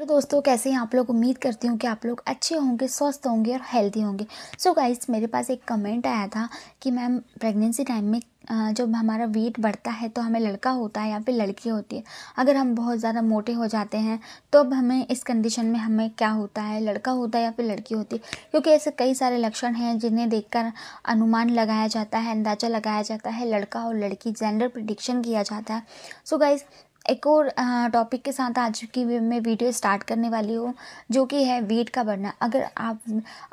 hello दोस्तों कैसे हैं आप लोग उम्मीद करती हूँ कि आप लोग अच्छे होंगे स्वस्थ होंगे और हेल्दी होंगे सो so गाइस मेरे पास एक कमेंट आया था कि मैम प्रेगनेंसी टाइम में जब हमारा वेट बढ़ता है तो हमें लड़का होता है या फिर लड़की होती है अगर हम बहुत ज़्यादा मोटे हो जाते हैं तो अब हमें इस कंडीशन में हमें क्या होता है लड़का होता है या फिर लड़की होती है क्योंकि ऐसे कई सारे लक्षण हैं जिन्हें देखकर अनुमान लगाया जाता है अंदाज़ा लगाया जाता है लड़का और लड़की जेंडर प्रडिक्शन किया जाता है सो so गाइज एक और टॉपिक के साथ आज की मैं वीडियो स्टार्ट करने वाली हूँ जो कि है वेट का बढ़ना अगर आप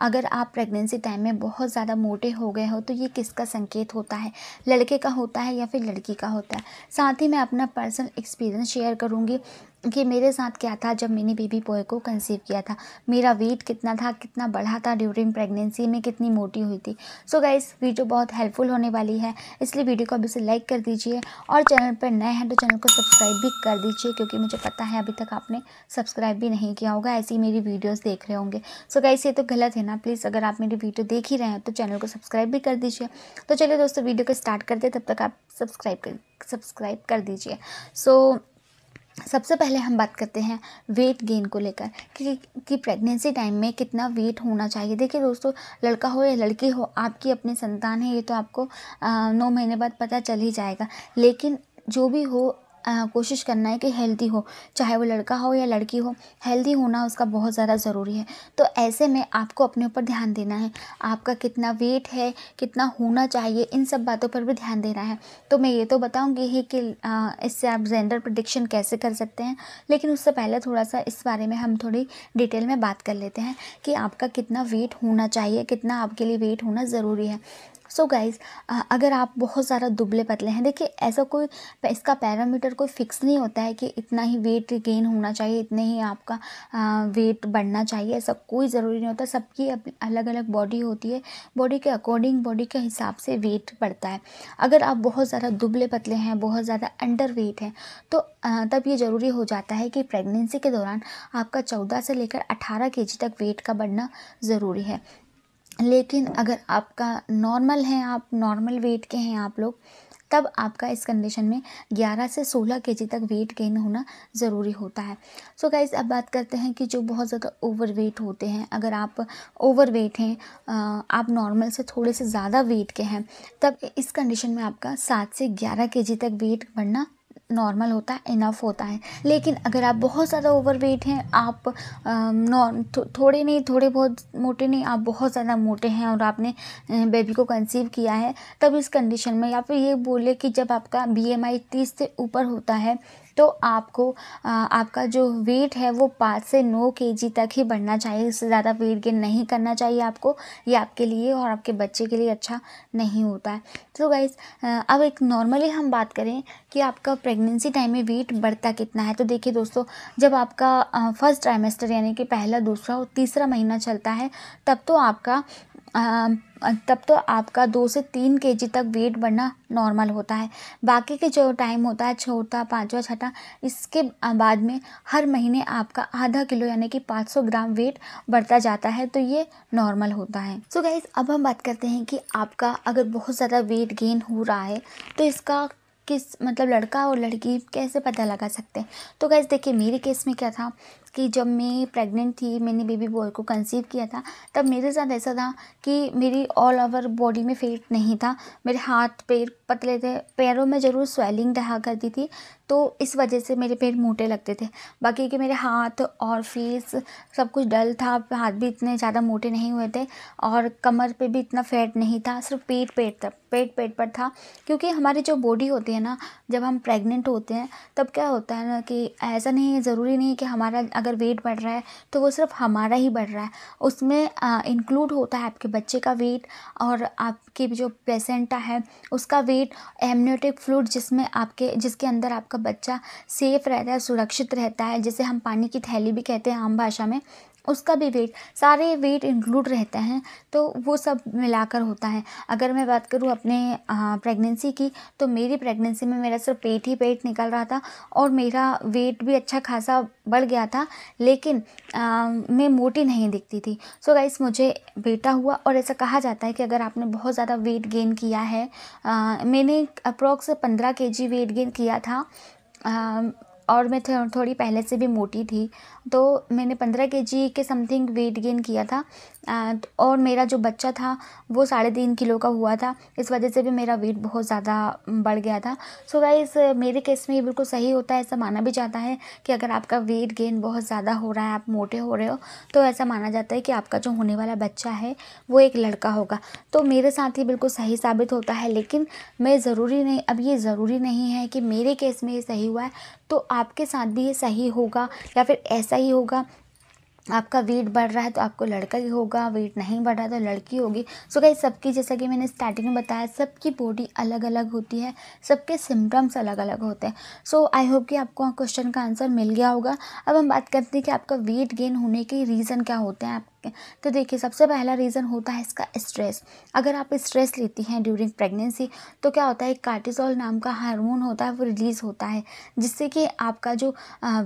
अगर आप प्रेगनेंसी टाइम में बहुत ज़्यादा मोटे हो गए हो तो ये किसका संकेत होता है लड़के का होता है या फिर लड़की का होता है साथ ही मैं अपना पर्सनल एक्सपीरियंस शेयर करूँगी कि मेरे साथ क्या था जब मैंने बेबी बॉय को कंसीव किया था मेरा वेट कितना था कितना बढ़ा था ड्यूरिंग प्रेगनेंसी में कितनी मोटी हुई थी सो so गाइस वीडियो बहुत हेल्पफुल होने वाली है इसलिए वीडियो को अभी से लाइक कर दीजिए और चैनल पर नए हैं तो चैनल को सब्सक्राइब भी कर दीजिए क्योंकि मुझे पता है अभी तक आपने सब्सक्राइब भी नहीं किया होगा ऐसी मेरी वीडियोज़ देख रहे होंगे सो गाइस ये तो गलत है ना प्लीज़ अगर आप मेरी वीडियो देख ही रहे हैं तो चैनल को सब्सक्राइब भी कर दीजिए तो चलिए दोस्तों वीडियो को स्टार्ट करते तब तक आप सब्सक्राइब कर सब्सक्राइब कर दीजिए सो so, सबसे पहले हम बात करते हैं वेट गेन को लेकर कि कि प्रेगनेंसी टाइम में कितना वेट होना चाहिए देखिए दोस्तों लड़का हो या लड़की हो आपकी अपनी संतान है ये तो आपको नौ महीने बाद पता चल ही जाएगा लेकिन जो भी हो कोशिश करना है कि हेल्दी हो चाहे वो लड़का हो या लड़की हो हेल्दी होना उसका बहुत ज़्यादा ज़रूरी है तो ऐसे में आपको अपने ऊपर ध्यान देना है आपका कितना वेट है कितना होना चाहिए इन सब बातों पर भी ध्यान देना है तो मैं ये तो बताऊँगी ही कि इससे आप जेंडर प्रडिक्शन कैसे कर सकते हैं लेकिन उससे पहले थोड़ा सा इस बारे में हम थोड़ी डिटेल में बात कर लेते हैं कि आपका कितना वेट होना चाहिए कितना आपके लिए वेट होना ज़रूरी है सो so गाइज़ अगर आप बहुत ज़्यादा दुबले पतले हैं देखिए ऐसा कोई इसका पैरामीटर कोई फिक्स नहीं होता है कि इतना ही वेट गेन होना चाहिए इतने ही आपका वेट बढ़ना चाहिए ऐसा कोई ज़रूरी नहीं होता सबकी अलग अलग बॉडी होती है बॉडी के अकॉर्डिंग बॉडी के हिसाब से वेट बढ़ता है अगर आप बहुत ज़्यादा दुबले पतले हैं बहुत ज़्यादा अंडर वेट हैं तो तब ये ज़रूरी हो जाता है कि प्रेगनेंसी के दौरान आपका चौदह से लेकर अठारह के तक वेट का बढ़ना ज़रूरी है लेकिन अगर आपका नॉर्मल है आप नॉर्मल वेट के हैं आप लोग तब आपका इस कंडीशन में 11 से 16 के तक वेट गेन होना ज़रूरी होता है सो so गाइज अब बात करते हैं कि जो बहुत ज़्यादा ओवर वेट होते हैं अगर आप ओवर वेट हैं आप नॉर्मल से थोड़े से ज़्यादा वेट के हैं तब इस कंडीशन में आपका 7 से 11 के तक वेट बढ़ना नॉर्मल होता है इनफ होता है लेकिन अगर आप बहुत ज़्यादा ओवरवेट हैं आप नॉर्म थो, थोड़े नहीं थोड़े बहुत मोटे नहीं आप बहुत ज़्यादा मोटे हैं और आपने बेबी को कंसीव किया है तब इस कंडीशन में या फिर ये बोले कि जब आपका बीएमआई तीस से ऊपर होता है तो आपको आपका जो वेट है वो पाँच से नौ के जी तक ही बढ़ना चाहिए इससे ज़्यादा वेट गेन नहीं करना चाहिए आपको ये आपके लिए और आपके बच्चे के लिए अच्छा नहीं होता है तो गाइज अब एक नॉर्मली हम बात करें कि आपका प्रेगनेंसी टाइम में वेट बढ़ता कितना है तो देखिए दोस्तों जब आपका फर्स्ट ट्राइमेस्टर यानी कि पहला दूसरा और तीसरा महीना चलता है तब तो आपका तब तो आपका दो से तीन के जी तक वेट बढ़ना नॉर्मल होता है बाकी के जो टाइम होता है छोटा पाँचवा छठा इसके बाद में हर महीने आपका आधा किलो यानी कि 500 ग्राम वेट बढ़ता जाता है तो ये नॉर्मल होता है सो so गाइज अब हम बात करते हैं कि आपका अगर बहुत ज़्यादा वेट गेन हो रहा है तो इसका किस मतलब लड़का और लड़की कैसे पता लगा सकते हैं तो गैस देखिए मेरे केस में क्या था कि जब मैं प्रेग्नेंट थी मैंने बेबी बॉय को कंसीव किया था तब मेरे साथ ऐसा था कि मेरी ऑल ओवर बॉडी में फेट नहीं था मेरे हाथ पैर पतले थे पैरों में ज़रूर स्वेलिंग रहा करती थी तो इस वजह से मेरे पैर मोटे लगते थे बाकी के मेरे हाथ और फेस सब कुछ डल था हाथ भी इतने ज़्यादा मोटे नहीं हुए थे और कमर पे भी इतना फैट नहीं था सिर्फ पेट पेट था पेट पेट पर था क्योंकि हमारी जो बॉडी होती है ना जब हम प्रेग्नेंट होते हैं तब क्या होता है ना कि ऐसा नहीं है ज़रूरी नहीं कि हमारा अगर वेट बढ़ रहा है तो वो सिर्फ हमारा ही बढ़ रहा है उसमें इंक्लूड होता है आपके बच्चे का वेट और आपकी जो प्लेसेंटा है उसका वेट एमनियोटिक फ्लूड जिसमें आपके जिसके अंदर आपका आपका बच्चा सेफ़ रहता है सुरक्षित रहता है जिसे हम पानी की थैली भी कहते हैं आम भाषा में उसका भी वेट सारे वेट इंक्लूड रहते हैं तो वो सब मिलाकर होता है अगर मैं बात करूँ अपने प्रेगनेंसी की तो मेरी प्रेगनेंसी में मेरा सिर्फ पेट ही पेट निकल रहा था और मेरा वेट भी अच्छा खासा बढ़ गया था लेकिन आ, मैं मोटी नहीं दिखती थी सो गाइस मुझे बेटा हुआ और ऐसा कहा जाता है कि अगर आपने बहुत ज़्यादा वेट गेन किया है आ, मैंने अप्रोक्स पंद्रह के जी वेट गेन किया था आ, और मैं थोड़ी पहले से भी मोटी थी तो मैंने पंद्रह के जी के समथिंग वेट गेन किया था और मेरा जो बच्चा था वो साढ़े तीन किलो का हुआ था इस वजह से भी मेरा वेट बहुत ज़्यादा बढ़ गया था सो गाइस मेरे केस में ये बिल्कुल सही होता है ऐसा माना भी जाता है कि अगर आपका वेट गेन बहुत ज़्यादा हो रहा है आप मोटे हो रहे हो तो ऐसा माना जाता है कि आपका जो होने वाला बच्चा है वो एक लड़का होगा तो मेरे साथ ही बिल्कुल सही साबित होता है लेकिन मैं ज़रूरी नहीं अब ये ज़रूरी नहीं है कि मेरे केस में ये सही हुआ है तो आपके साथ भी ये सही होगा या फिर ऐसा ही होगा आपका वेट बढ़ रहा है तो आपको लड़का ही होगा वेट नहीं बढ़ रहा तो लड़की होगी सो कहीं सबकी जैसा कि मैंने स्टार्टिंग में बताया सबकी बॉडी अलग अलग होती है सबके सिम्टम्स अलग अलग होते हैं सो आई होप कि आपको क्वेश्चन हाँ का आंसर मिल गया होगा अब हम बात करते हैं कि आपका वेट गेन होने के रीज़न क्या होते हैं आप सकते हैं तो देखिए सबसे पहला रीज़न होता है इसका स्ट्रेस अगर आप स्ट्रेस लेती हैं ड्यूरिंग प्रेगनेंसी तो क्या होता है कार्टिसोल नाम का हार्मोन होता है वो रिलीज़ होता है जिससे कि आपका जो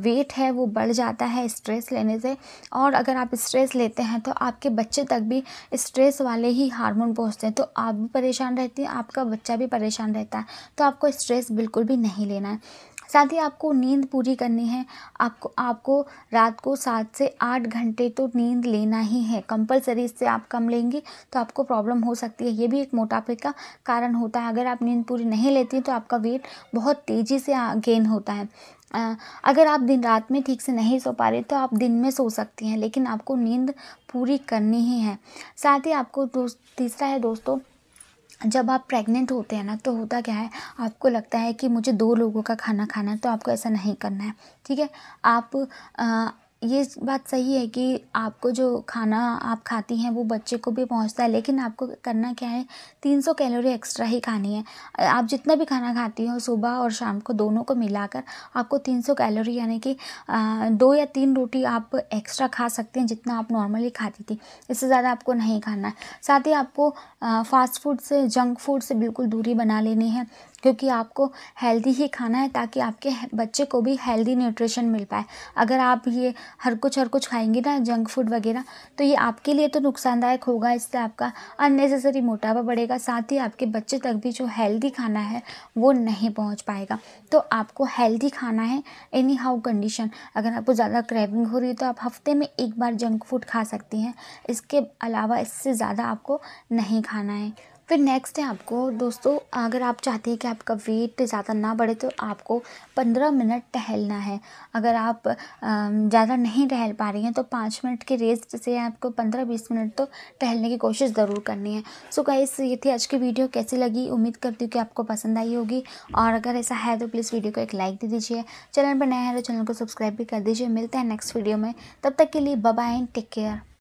वेट है वो बढ़ जाता है स्ट्रेस लेने से और अगर आप स्ट्रेस लेते हैं तो आपके बच्चे तक भी स्ट्रेस वाले ही हार्मोन पहुँचते हैं तो आप भी परेशान रहती हैं आपका बच्चा भी परेशान रहता है तो आपको स्ट्रेस बिल्कुल भी नहीं लेना है साथ ही आपको नींद पूरी करनी है आपको आपको रात को सात से आठ घंटे तो नींद लेना ही है कंपलसरी इससे आप कम लेंगे तो आपको प्रॉब्लम हो सकती है ये भी एक मोटापे का कारण होता है अगर आप नींद पूरी नहीं लेती तो आपका वेट बहुत तेज़ी से गेन होता है अगर आप दिन रात में ठीक से नहीं सो पा रहे तो आप दिन में सो सकती हैं लेकिन आपको नींद पूरी करनी ही है साथ ही आपको तीसरा है दोस्तों जब आप प्रेग्नेंट होते हैं ना तो होता क्या है आपको लगता है कि मुझे दो लोगों का खाना खाना है तो आपको ऐसा नहीं करना है ठीक है आप ये बात सही है कि आपको जो खाना आप खाती हैं वो बच्चे को भी पहुंचता है लेकिन आपको करना क्या है तीन सौ कैलोरी एक्स्ट्रा ही खानी है आप जितना भी खाना खाती हो सुबह और शाम को दोनों को मिलाकर आपको तीन सौ कैलोरी यानी कि दो या तीन रोटी आप एक्स्ट्रा खा सकते हैं जितना आप नॉर्मली खाती थी इससे ज़्यादा आपको नहीं खाना है साथ ही आपको फास्ट फूड से जंक फूड से बिल्कुल दूरी बना लेनी है क्योंकि आपको हेल्दी ही खाना है ताकि आपके बच्चे को भी हेल्दी न्यूट्रिशन मिल पाए अगर आप ये हर कुछ हर कुछ खाएंगे ना जंक फूड वगैरह तो ये आपके लिए तो नुकसानदायक होगा इससे आपका अननेसेसरी मोटापा बढ़ेगा साथ ही आपके बच्चे तक भी जो हेल्दी खाना है वो नहीं पहुंच पाएगा तो आपको हेल्दी खाना है एनी हाउ कंडीशन अगर आपको ज़्यादा क्रेविंग हो रही है तो आप हफ्ते में एक बार जंक फूड खा सकती हैं इसके अलावा इससे ज़्यादा आपको नहीं खाना है फिर नेक्स्ट है आपको दोस्तों अगर आप चाहते हैं कि आपका वेट ज़्यादा ना बढ़े तो आपको पंद्रह मिनट टहलना है अगर आप ज़्यादा नहीं टहल पा रही हैं तो पाँच मिनट के रेस्ट से आपको पंद्रह बीस मिनट तो टहलने की कोशिश ज़रूर करनी है सो गाइस ये थी आज की वीडियो कैसी लगी उम्मीद करती हूँ कि आपको पसंद आई होगी और अगर ऐसा है तो प्लीज़ वीडियो को एक लाइक दे दीजिए चैनल पर नया है तो चैनल को सब्सक्राइब भी कर दीजिए मिलते हैं नेक्स्ट वीडियो में तब तक के लिए बाय टेक केयर